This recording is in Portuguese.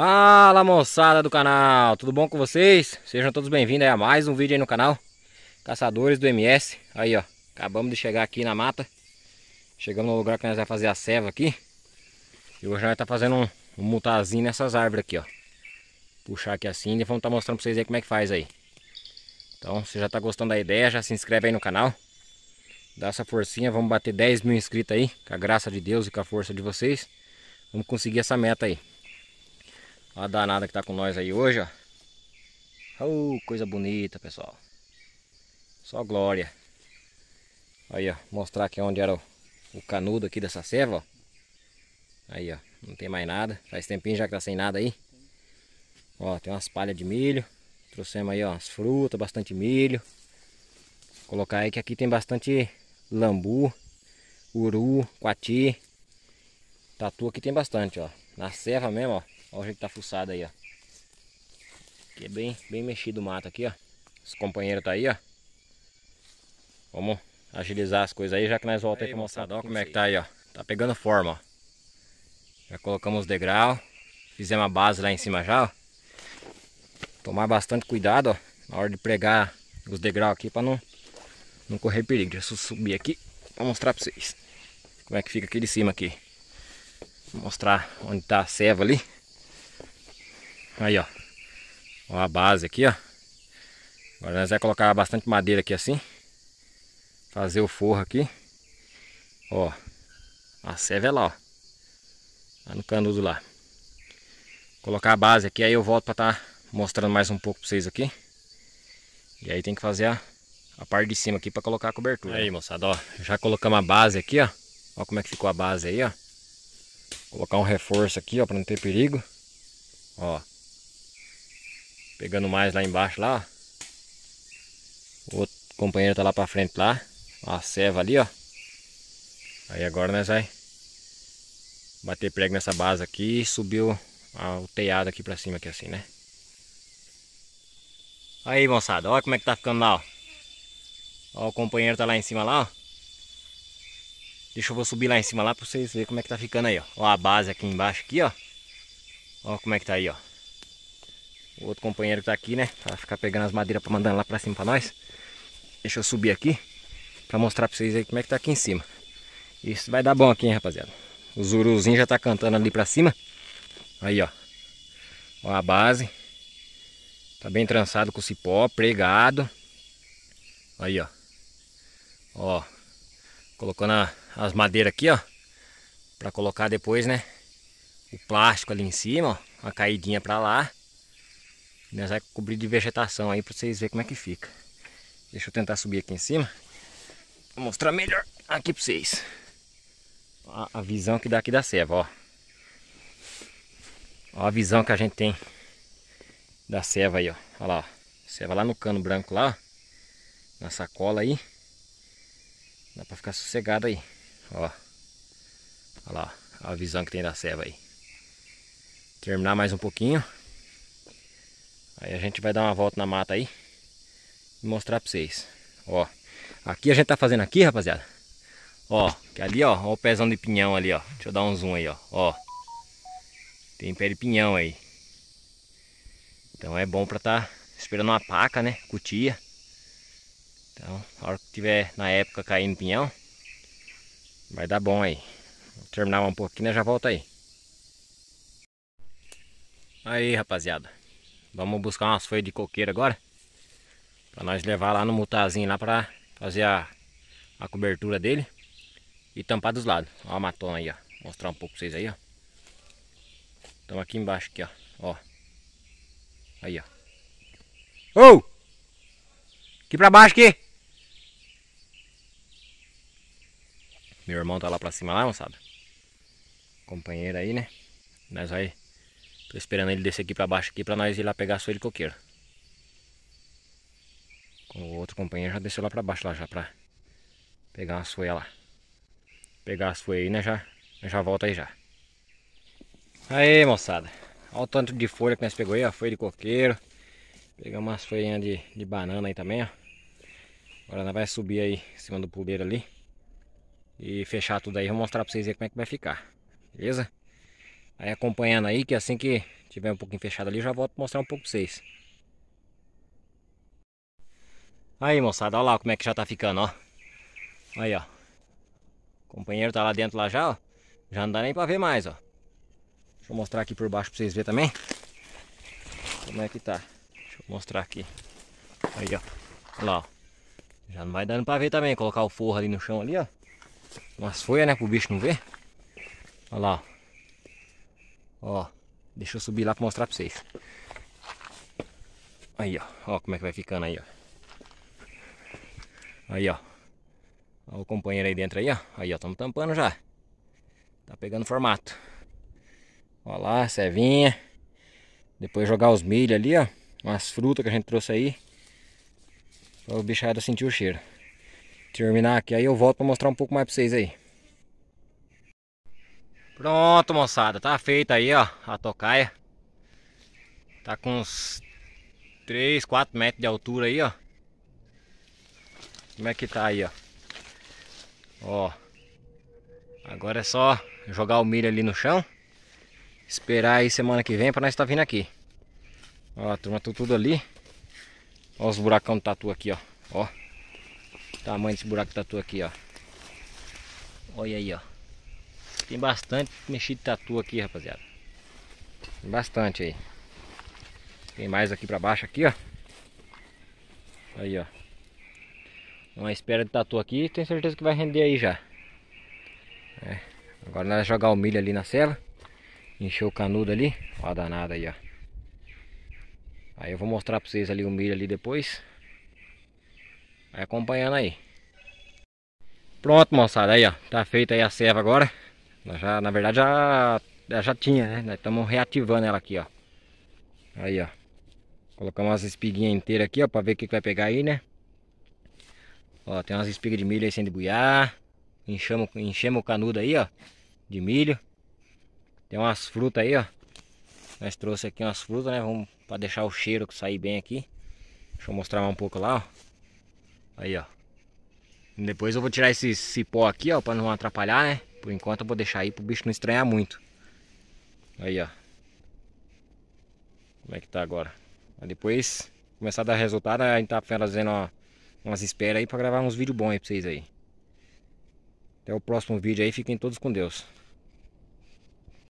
Fala moçada do canal, tudo bom com vocês? Sejam todos bem-vindos a mais um vídeo aí no canal Caçadores do MS Aí ó, acabamos de chegar aqui na mata Chegamos no lugar que nós vamos fazer a ceva aqui E hoje nós tá fazendo um, um mutazinho nessas árvores aqui ó Puxar aqui assim e vamos estar tá mostrando pra vocês aí como é que faz aí Então, se já tá gostando da ideia, já se inscreve aí no canal Dá essa forcinha, vamos bater 10 mil inscritos aí Com a graça de Deus e com a força de vocês Vamos conseguir essa meta aí Olha a danada que tá com nós aí hoje, ó. Oh, coisa bonita, pessoal. Só glória. Aí, ó. Mostrar aqui onde era o, o canudo aqui dessa serva, ó. Aí, ó. Não tem mais nada. Faz tempinho já que tá sem nada aí. Ó, tem umas palhas de milho. Trouxemos aí, ó, as frutas, bastante milho. Vou colocar aí que aqui tem bastante lambu, uru, quati. Tatu aqui tem bastante, ó. Na serva mesmo, ó. Olha o que tá fuçado aí, ó. Aqui é bem, bem mexido o mato aqui, ó. Os companheiros tá aí, ó. Vamos agilizar as coisas aí, já que nós voltamos aí, aí pra moçada. Olha como é que tá aí, ó. Tá pegando forma, ó. Já colocamos os degrau. Fizemos a base lá em cima já, ó. Tomar bastante cuidado, ó. Na hora de pregar os degraus aqui pra não, não correr perigo. Deixa eu subir aqui. Vou mostrar pra vocês. Como é que fica aqui de cima aqui. Vou mostrar onde tá a ceva ali. Aí, ó. ó. a base aqui, ó. Agora nós vamos colocar bastante madeira aqui assim. Fazer o forro aqui. Ó. A serva é lá, ó. Lá no canudo lá. Colocar a base aqui, aí eu volto para estar tá mostrando mais um pouco para vocês aqui. E aí tem que fazer a, a parte de cima aqui para colocar a cobertura. Aí, moçada, ó. Já colocamos a base aqui, ó. Ó como é que ficou a base aí, ó. Colocar um reforço aqui, ó, para não ter perigo. Ó. Pegando mais lá embaixo lá, O outro companheiro tá lá pra frente lá. A ceva ali, ó. Aí agora nós vai bater prego nessa base aqui e o, teado aqui pra cima aqui assim, né? Aí, moçada, olha como é que tá ficando lá, ó. ó o companheiro tá lá em cima lá, ó. Deixa eu vou subir lá em cima lá pra vocês verem como é que tá ficando aí, ó. Ó a base aqui embaixo aqui, ó. Ó como é que tá aí, ó o outro companheiro que tá aqui, né? Pra ficar pegando as madeiras pra mandar lá pra cima pra nós. Deixa eu subir aqui pra mostrar pra vocês aí como é que tá aqui em cima. Isso vai dar bom aqui, hein, rapaziada. O zuruzinho já tá cantando ali pra cima. Aí, ó. Ó a base. Tá bem trançado com cipó, pregado. Aí, ó. Ó. Colocando a, as madeiras aqui, ó. Pra colocar depois, né? O plástico ali em cima, ó. Uma caidinha pra lá. Nós vai cobrir de vegetação aí para vocês verem como é que fica. Deixa eu tentar subir aqui em cima. Vou mostrar melhor aqui para vocês. A, visão que dá aqui da serva, ó. Ó a visão que a gente tem da serva aí, ó. Olha lá, ó. Serva lá no cano branco lá, ó. Na sacola aí. Dá pra ficar sossegado aí, ó. Olha lá, ó. a visão que tem da serva aí. Terminar mais um pouquinho. Aí a gente vai dar uma volta na mata aí e mostrar pra vocês. Ó, aqui a gente tá fazendo aqui, rapaziada. Ó, que ali, ó, ó o pezão de pinhão ali, ó. Deixa eu dar um zoom aí, ó. Ó, tem pé de pinhão aí. Então é bom pra tá esperando uma paca, né? Cutia. Então, a hora que tiver na época caindo pinhão, vai dar bom aí. Vou terminar um pouquinho e né? já volto aí. Aí, rapaziada. Vamos buscar umas folhas de coqueiro agora. Pra nós levar lá no mutazinho lá pra fazer a, a cobertura dele. E tampar dos lados. Ó a matona aí, ó. Mostrar um pouco pra vocês aí, ó. Estamos aqui embaixo aqui, ó. Ó. Aí, ó. Ô! Oh! Aqui pra baixo aqui! Meu irmão tá lá pra cima lá, moçada. Companheiro aí, né? Nós vai Tô esperando ele descer aqui para baixo aqui para nós ir lá pegar a de coqueiro. O outro companheiro já desceu lá para baixo lá já para pegar uma sua lá. Pegar a sua aí, né, já, já volta aí já. Aí, moçada. Olha o tanto de folha que nós pegou aí, a folha de coqueiro. Pegamos umas folhinhas de, de banana aí também, ó. Agora nós vai subir aí em cima do puleiro ali. E fechar tudo aí. Vou mostrar pra vocês aí como é que vai ficar. Beleza? Aí acompanhando aí, que assim que tiver um pouquinho fechado ali, já volto mostrar um pouco pra vocês. Aí, moçada, olha lá como é que já tá ficando, ó. Aí, ó. O companheiro tá lá dentro lá já, ó. Já não dá nem pra ver mais, ó. Deixa eu mostrar aqui por baixo pra vocês verem também. Como é que tá. Deixa eu mostrar aqui. Aí, ó. Olha lá, ó. Já não vai dando pra ver também. Colocar o forro ali no chão ali, ó. Umas folhas, né? Pro bicho não ver. Olha lá, ó. Ó, deixa eu subir lá pra mostrar pra vocês. Aí, ó. Ó como é que vai ficando aí, ó. Aí, ó. ó o companheiro aí dentro aí, ó. Aí, ó. Estamos tampando já. Tá pegando formato. Ó lá, cevinha. Depois jogar os milho ali, ó. Umas frutas que a gente trouxe aí. Pra o bichado sentir o cheiro. Terminar aqui, aí eu volto pra mostrar um pouco mais pra vocês aí. Pronto, moçada. Tá feita aí, ó. A tocaia. Tá com uns 3, 4 metros de altura aí, ó. Como é que tá aí, ó. Ó. Agora é só jogar o milho ali no chão. Esperar aí semana que vem pra nós estar tá vindo aqui. Ó, a turma, tudo, tá tudo ali. Ó os buracão do tatu aqui, ó. Ó. O tamanho desse buraco do tatu aqui, ó. Olha aí, ó. Tem bastante mexido de tatu aqui, rapaziada. Tem bastante aí. Tem mais aqui pra baixo aqui, ó. Aí, ó. Uma espera de tatu aqui, tenho certeza que vai render aí já. É. Agora nós vamos jogar o milho ali na cela. Encher o canudo ali. Ó a danada aí, ó. Aí eu vou mostrar pra vocês ali o milho ali depois. Vai acompanhando aí. Pronto, moçada. Aí, ó. Tá feita aí a ceva agora já, na verdade, já, já tinha, né? Nós estamos reativando ela aqui, ó. Aí, ó. Colocamos as espiguinhas inteiras aqui, ó, pra ver o que, que vai pegar aí, né? Ó, tem umas espigas de milho aí sem debuiar. Enchamos, enchemos o canudo aí, ó. De milho. Tem umas frutas aí, ó. Nós trouxe aqui umas frutas, né? Vamos pra deixar o cheiro que sair bem aqui. Deixa eu mostrar mais um pouco lá, ó. Aí, ó. Depois eu vou tirar esse cipó aqui, ó, pra não atrapalhar, né? Por enquanto eu vou deixar aí pro bicho não estranhar muito. Aí, ó. Como é que tá agora. Aí depois começar a dar resultado, a gente tá fazendo ó, umas esperas aí pra gravar uns vídeos bons aí pra vocês aí. Até o próximo vídeo aí, fiquem todos com Deus.